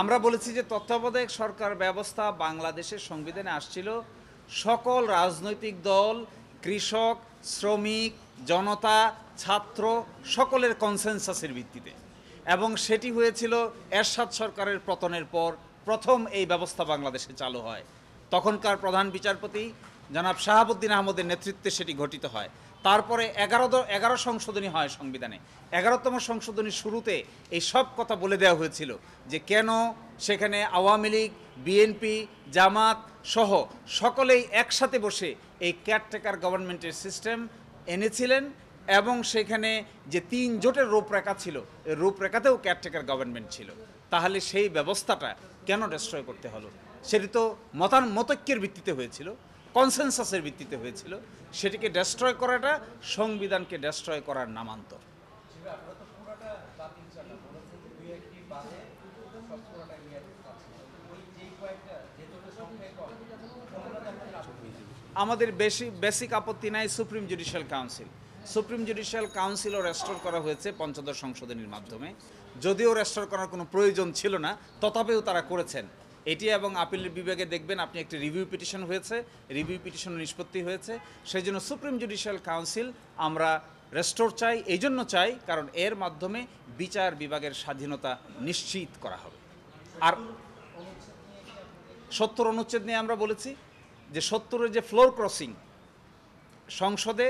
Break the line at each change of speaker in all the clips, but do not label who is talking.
আমরা বলেছি যে তত্ত্বাবধায়ক সরকার ব্যবস্থা বাংলাদেশের সংবিধানে আসছিল সকল রাজনৈতিক দল কৃষক শ্রমিক জনতা ছাত্র সকলের কনসেনসাসের ভিত্তিতে এবং সেটি হয়েছিল এরশাদ সরকারের পতনের পর প্রথম এই ব্যবস্থা বাংলাদেশে চালু হয় তখনকার প্রধান বিচারপতি জনাব শাহাবুদ্দিন আহমদের নেতৃত্বে সেটি ঘটিত হয় তারপরে এগারো এগারো সংশোধনী হয় সংবিধানে এগারোতম সংশোধনী শুরুতে এই সব কথা বলে দেওয়া হয়েছিল যে কেন সেখানে আওয়ামী লীগ বিএনপি জামাত সহ সকলেই একসাথে বসে এই কেয়ারটেকার গভর্নমেন্টের সিস্টেম এনেছিলেন এবং সেখানে যে তিন জোটের রূপরেখা ছিল এই রূপরেখাতেও কেয়ারটেকার গভর্নমেন্ট ছিল তাহলে সেই ব্যবস্থাটা কেন ডেস্ট্রয় করতে হলো সেটি তো মতান মতৈক্যের ভিত্তিতে হয়েছিল কনসেনসাসের ভিত্তিতে হয়েছিল সেটিকে ডেস্ট্রয় করাটা সংবিধানকে ডেস্ট্রয় করার নামান্তর আমাদের বেশি বেসিক আপত্তি নাই supreme judicial council supreme judicial কাউন্সিলও রেস্টোর করা হয়েছে পঞ্চদশ সংশোধনীর মাধ্যমে যদিও রেস্টোর করার কোনো প্রয়োজন ছিল না তথাপিও তারা করেছেন এটি এবং আপিলের বিভাগে দেখবেন আপনি একটি রিভিউ পিটিশন হয়েছে রিভিউ পিটিশন নিষ্পত্তি হয়েছে সেই জন্য সুপ্রিম জুডিশিয়াল কাউন্সিল আমরা রেস্টোর চাই এই জন্য চাই কারণ এর মাধ্যমে বিচার বিভাগের স্বাধীনতা নিশ্চিত করা হবে আর সত্তর অনুচ্ছেদ নিয়ে আমরা বলেছি যে সত্তরের যে ফ্লোর ক্রসিং সংসদে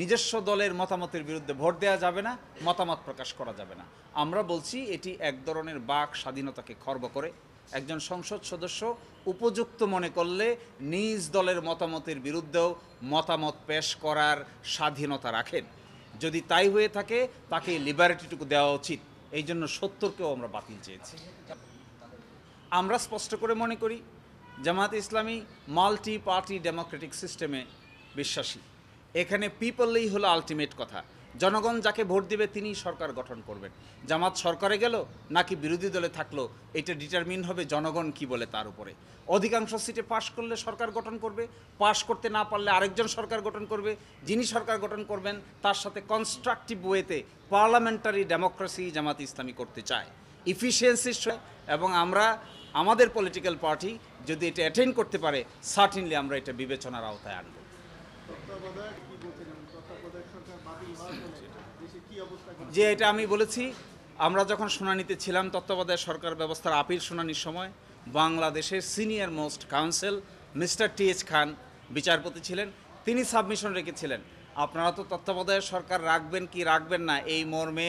নিজস্ব দলের মতামতের বিরুদ্ধে ভোট দেওয়া যাবে না মতামত প্রকাশ করা যাবে না আমরা বলছি এটি এক ধরনের বাক স্বাধীনতাকে খর্ব করে একজন সংসদ সদস্য উপযুক্ত মনে করলে নিজ দলের মতামতের বিরুদ্ধেও মতামত পেশ করার স্বাধীনতা রাখেন যদি তাই হয়ে থাকে তাকে লিবারিটিটুকু দেওয়া উচিত এই জন্য সত্তরকেও আমরা বাতিল চেয়েছি আমরা স্পষ্ট করে মনে করি জামাত ইসলামী মাল্টি পার্টি ডেমোক্রেটিক সিস্টেমে বিশ্বাসী এখানে পিপলই হলো আলটিমেট কথা জনগণ যাকে ভোট দিবে তিনি সরকার গঠন করবেন জামাত সরকারে গেল নাকি বিরোধী দলে থাকলো এটা ডিটারমিন হবে জনগণ কি বলে তার উপরে অধিকাংশ সিটে পাশ করলে সরকার গঠন করবে পাশ করতে না পারলে আরেকজন সরকার গঠন করবে যিনি সরকার গঠন করবেন তার সাথে কনস্ট্রাকটিভ ওয়েতে পার্লামেন্টারি ডেমোক্রেসি জামাত ইসলামী করতে চায় ইফিসিয়েন্সি এবং আমরা আমাদের পলিটিক্যাল পার্টি যদি এটা অ্যাটেন্ড করতে পারে সার্টিনলি আমরা এটা বিবেচনার আওতায় আনব যে এটা আমি বলেছি আমরা যখন শুনানিতে ছিলাম তত্ত্বাবধায়ক সরকার ব্যবস্থার আপিল শুনানির সময় বাংলাদেশের senior most counsel Mister T H Khan বিচারপতি ছিলেন তিনি সাবমিশন রেখেছিলেন আপনারা তো তত্ত্বাবধায়ক সরকার রাখবেন কি রাখবেন না এই মর্মে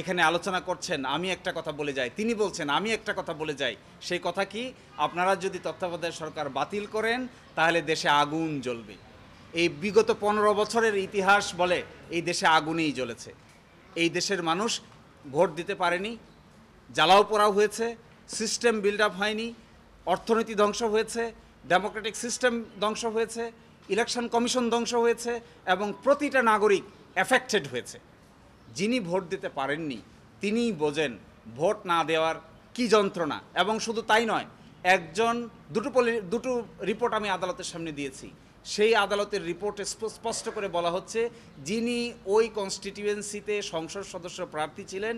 এখানে আলোচনা করছেন আমি একটা কথা বলে যাই তিনি বলছেন আমি একটা কথা বলে যাই সেই কথা কি আপনারা যদি তত্ত্বাবধায়ক সরকার বাতিল করেন তাহলে দেশে আগুন জ্বলবে এই বিগত পনেরো বছরের ইতিহাস বলে এই দেশে আগুনেই জ্বলেছে এই দেশের মানুষ ভোট দিতে পারেনি জ্বালাও পোড়াও হয়েছে সিস্টেম বিল্ড আপ হয়নি অর্থনীতি ধ্বংস হয়েছে ডেমোক্রেটিক সিস্টেম ধ্বংস হয়েছে ইলেকশন কমিশন ধ্বংস হয়েছে এবং প্রতিটা নাগরিক অ্যাফেক্টেড হয়েছে যিনি ভোট দিতে পারেননি তিনিই বোঝেন ভোট না দেওয়ার কি যন্ত্রণা এবং শুধু তাই নয় একজন দুটো দুটো রিপোর্ট আমি আদালতের সামনে দিয়েছি সেই আদালতের রিপোর্টে স্পষ্ট করে বলা হচ্ছে যিনি ওই কনস্টিটিউয়েন্সিতে সংসদ সদস্য প্রার্থী ছিলেন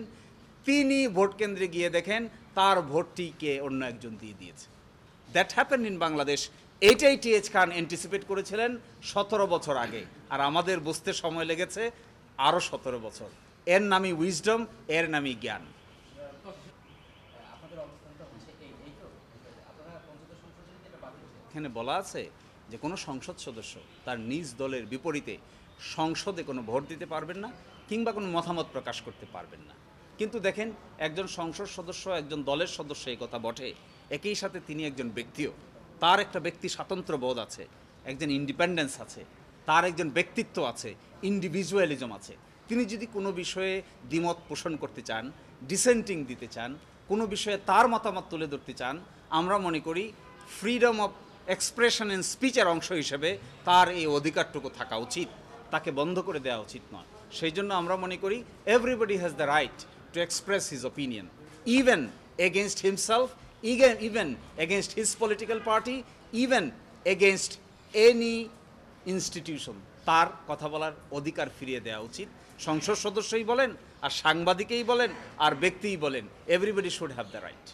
তিনি ভোট কেন্দ্রে গিয়ে দেখেন তার ভোটটিকে অন্য একজন দিয়ে দিয়েছে দ্যাট হ্যাপেন ইন বাংলাদেশ এইটাই টিএইচ খান অ্যান্টিসিপেট করেছিলেন সতেরো বছর আগে আর আমাদের বুঝতে সময় লেগেছে আরও সতেরো বছর এর নামই উইজডম এর নামই জ্ঞান এখানে বলা আছে যে কোনো সংসদ সদস্য তার নিজ দলের বিপরীতে সংসদে কোনো ভোট দিতে পারবেন না কিংবা কোনো মতামত প্রকাশ করতে পারবেন না কিন্তু দেখেন একজন সংসদ সদস্য একজন দলের সদস্য এই কথা বটে একই সাথে তিনি একজন ব্যক্তিও তার একটা ব্যক্তি স্বাতন্ত্র বোধ আছে একজন ইন্ডিপেন্ডেন্স আছে তার একজন ব্যক্তিত্ব আছে ইন্ডিভিজুয়ালিজম আছে তিনি যদি কোনো বিষয়ে দ্বিমত পোষণ করতে চান ডিসেন্টিং দিতে চান কোনো বিষয়ে তার মতামত তুলে ধরতে চান আমরা মনে করি ফ্রিডম অফ এক্সপ্রেশন ইন স্পিচের অংশ হিসেবে তার এই অধিকারটুকু থাকা উচিত তাকে বন্ধ করে দেওয়া উচিত নয় সেই জন্য আমরা মনে করি everybody has the right to express his opinion even against himself even even against his political party even against any institution তার কথা বলার অধিকার ফিরিয়ে দেওয়া উচিত সংসদ সদস্যই বলেন আর সাংবাদিকেই বলেন আর ব্যক্তিই বলেন everybody should have the right